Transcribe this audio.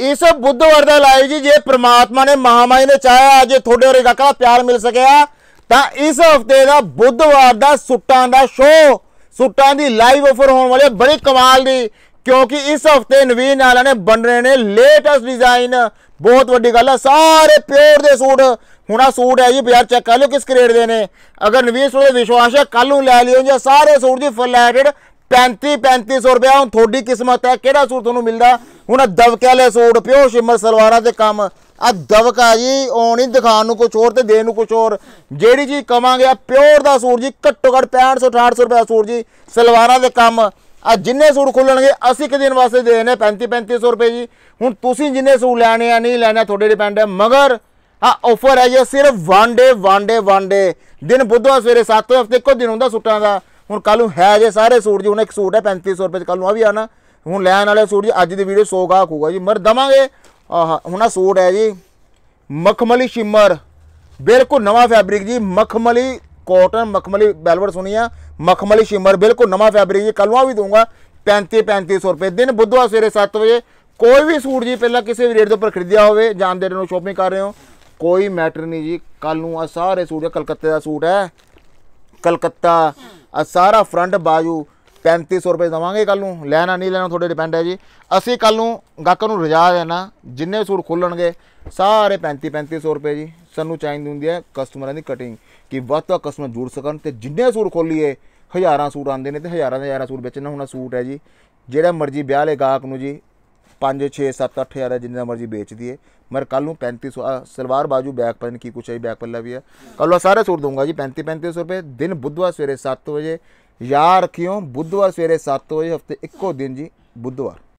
ਇਸ ਬੁੱਧਵਾਰ ਦਾ ਲਾਈਵ ਜੀ ਜੇ ਪ੍ਰਮਾਤਮਾ ਨੇ ਮਹਾਮਾਈ ਨੇ ਚਾਹਿਆ ਅੱਜ ਤੁਹਾਡੇ ਹੋਰੇ ਕਾਕਾ ਪਿਆਰ ਮਿਲ ਸਕਿਆ ਤਾਂ ਇਸ ਹਫਤੇ ਦਾ ਬੁੱਧਵਾਰ ਦਾ ਸੁੱਟਾਂ ਦਾ ਸ਼ੋਅ ਸੁੱਟਾਂ ਦੀ ਲਾਈਵ ਆਫਰ ਹੋਣ ਵਾਲੀ ਬੜੀ ਕਮਾਲ ਦੀ ਕਿਉਂਕਿ ਇਸ ਹਫਤੇ ਨਵੀਨ ਆਲਾ ਨੇ ਬਣ ਰਹੇ ਨੇ ਲੇਟੈਸਟ ਡਿਜ਼ਾਈਨ ਬਹੁਤ ਵੱਡੀ ਗੱਲ ਆ ਸਾਰੇ ਪਿਓਰ ਦੇ ਸੂਟ ਹੁਣ ਆ ਸੂਟ ਹੈ ਜੀ ਬਾਜ਼ਾਰ ਚੈੱਕ ਕਰ ਲਿਓ ਕਿਸ ਗ੍ਰੇਡ ਦੇ ਨੇ ਅਗਰ ਨਵੀਨ ਸੂਟ ਦੇ ਵਿਸ਼ਵਾਸ ਹੈ ਕੱਲ ਨੂੰ ਲੈ ਲਿਓ ਜਾਂ ਸਾਰੇ ਸੂਟ ਦੀ ਫੁੱਲ ਐਡਡ 35 3500 ਰੁਪਏ ਹੁਣ ਤੁਹਾਡੀ ਕਿਸਮਤ ਹੈ ਕਿਹੜਾ ਸੂਟ ਤੁਹਾਨੂੰ ਮਿਲਦਾ ਹੁਣ ਦਵਕੇ ਸੂਟ ਪਿਓ ਸ਼ਿਮਰ ਸਲਵਾਰਾਂ ਦੇ ਕੰਮ ਆ ਦਵਕਾ ਜੀ ਆਉਣੀ ਦਿਖਾਣ ਨੂੰ ਕੁਝ ਹੋਰ ਤੇ ਦੇਣ ਨੂੰ ਕੁਝ ਹੋਰ ਜਿਹੜੀ ਜੀ ਕਵਾਂਗੇ ਆ ਪਿਓਰ ਦਾ ਸੂਟ ਜੀ ਘੱਟੋ ਘੱਟ 6500 800 ਰੁਪਏ ਦਾ ਸੂਟ ਜੀ ਸਲਵਾਰਾਂ ਦੇ ਕੰਮ ਆ ਜਿੰਨੇ ਸੂਟ ਖੁੱਲਣਗੇ ਅਸੀਂ ਕਿ ਦਿਨ ਵਾਸਤੇ ਦੇਣੇ 35 3500 ਰੁਪਏ ਜੀ ਹੁਣ ਤੁਸੀਂ ਜਿੰਨੇ ਸੂਟ ਲੈਣੇ ਆ ਨਹੀਂ ਲੈਣਾ ਤੁਹਾਡੇ ਡਿਪੈਂਡ ਹੈ ਮਗਰ ਆ ਆਫਰ ਹੈ ਜੀ ਸਿਰਫ 1 ਡੇ 1 ਡੇ 1 ਡੇ ਦਿਨ ਬੁੱਧਵਾਰ ਸਵੇਰੇ 7 ਵਜੇ ਹਫਤੇ ਕੋ ਦਿਨ ਹੁੰਦਾ ਸੂਟਾਂ ਦਾ ਹੁਣ ਕੱਲ ਨੂੰ ਹੈ ਜੇ ਸਾਰੇ ਸੂਟ ਜੀ ਹੁਣ ਇੱਕ ਸੂਟ ਹੈ 3500 ਰੁਪਏ ਚ ਕੱਲ ਨੂੰ ਆ ਵੀ ਆਣਾ ਹੁਣ ਲੈਣ ਵਾਲੇ ਸੂਟ ਜੀ ਅੱਜ ਦੀ ਵੀਡੀਓ 100 ਗਾਹ ਹੋਊਗਾ ਜੀ ਮਰ ਦਵਾਂਗੇ ਆਹ ਹੁਣ ਆ ਸੂਟ ਹੈ ਜੀ ਮਖਮਲੀ ਸ਼ਿਮਰ ਬਿਲਕੁਲ ਨਵਾਂ ਫੈਬਰਿਕ ਜੀ ਮਖਮਲੀ ਕਾਟਨ ਮਖਮਲੀ ਬੈਲਵਰ ਸੁਣੀਆ ਆ ਮਖਮਲੀ ਸ਼ਿਮਰ ਬਿਲਕੁਲ ਨਵਾਂ ਫੈਬਰਿਕ ਜੀ ਕੱਲ ਨੂੰ ਆ ਵੀ ਦੂੰਗਾ 35 3500 ਰੁਪਏ ਦਿਨ ਬੁੱਧਵਾਰ ਸਵੇਰੇ 7 ਵਜੇ ਕੋਈ ਵੀ ਸੂਟ ਜੀ ਪਹਿਲਾਂ ਕਿਸੇ ਵੀ ਰੇਟ ਦੇ ਉੱਪਰ ਖਰੀਦਿਆ ਹੋਵੇ ਜਾਂ ਦੇ ਨੂੰ ਸ਼ੋਪਿੰਗ ਕਰ ਰਹੇ ਹੋ ਕੋਈ ਮੈਟਰ ਨਹੀਂ ਜੀ ਕੱਲ ਨੂੰ ਆ ਸਾਰੇ ਸੂਟ ਕਲਕੱਤੇ ਦਾ ਸੂਟ ਹੈ ਕਲਕੱਤਾ ਆ ਸਾਰਾ ਫਰੰਟ ਬਾਜੂ 3500 ਰੁਪਏ ਦਵਾਂਗੇ ਕੱਲ ਨੂੰ ਲੈਣਾ ਨਹੀਂ ਲੈਣਾ ਤੁਹਾਡੇ ਡਿਪੈਂਡ ਹੈ ਜੀ ਅਸੀਂ ਕੱਲ ਨੂੰ ਗੱਕ ਨੂੰ ਰਜਾ ਦੇਣਾ ਜਿੰਨੇ ਸੂਟ ਖੋਲਣਗੇ ਸਾਰੇ 35 3500 ਰੁਪਏ ਜੀ ਸਾਨੂੰ ਚਾਹੀਦੀ ਹੁੰਦੀ ਹੈ ਕਸਟਮਰਾਂ ਦੀ ਕਟਿੰਗ ਕਿ ਵੱਧ ਤੋਂ ਕਸਟਮਰ ਜੁੜ ਸਕਣ ਤੇ ਜਿੰਨੇ ਸੂਟ ਖੋਲੀਏ ਹਜ਼ਾਰਾਂ ਸੂਟ ਆਉਂਦੇ ਨੇ ਤੇ ਹਜ਼ਾਰਾਂ ਦੇ ਹਜ਼ਾਰਾਂ ਸੂਟ ਵੇਚਣਾ ਹੁਣ ਸੂਟ ਹੈ ਜੀ ਜਿਹੜਾ ਮਰਜ਼ੀ ਵਿਆਹ ਲੈ ਗਾਹਕ ਨੂੰ ਜੀ 5 6 7 8000 ਹੈ ਜਿੰਨਾ ਮਰਜ਼ੀ ਵੇਚ ਦਈਏ ਮਰ ਕੱਲ ਨੂੰ 3500 ਸਲਵਾਰ ਬਾਜੂ ਬੈਕ ਪੈਨ ਕੀ ਕੁਛ ਹੈ ਬੈਕ ਪੱਲਾ ਵੀ ਹੈ ਕੱਲ ਸਾਰੇ ਸੂਟ ਦੂੰਗਾ ਜੀ 35 3500 ਰੁਪਏ ਦਿਨ ਬੁੱਧਵਾਰ ਸਵੇਰੇ 7 ਵਜੇ ਯਾਰ ਰੱਖਿਓ ਬੁੱਧਵਾਰ ਸਵੇਰੇ 7 ਵਜੇ ਹਫਤੇ ਇੱਕੋ ਦਿਨ ਜੀ ਬੁੱਧਵਾਰ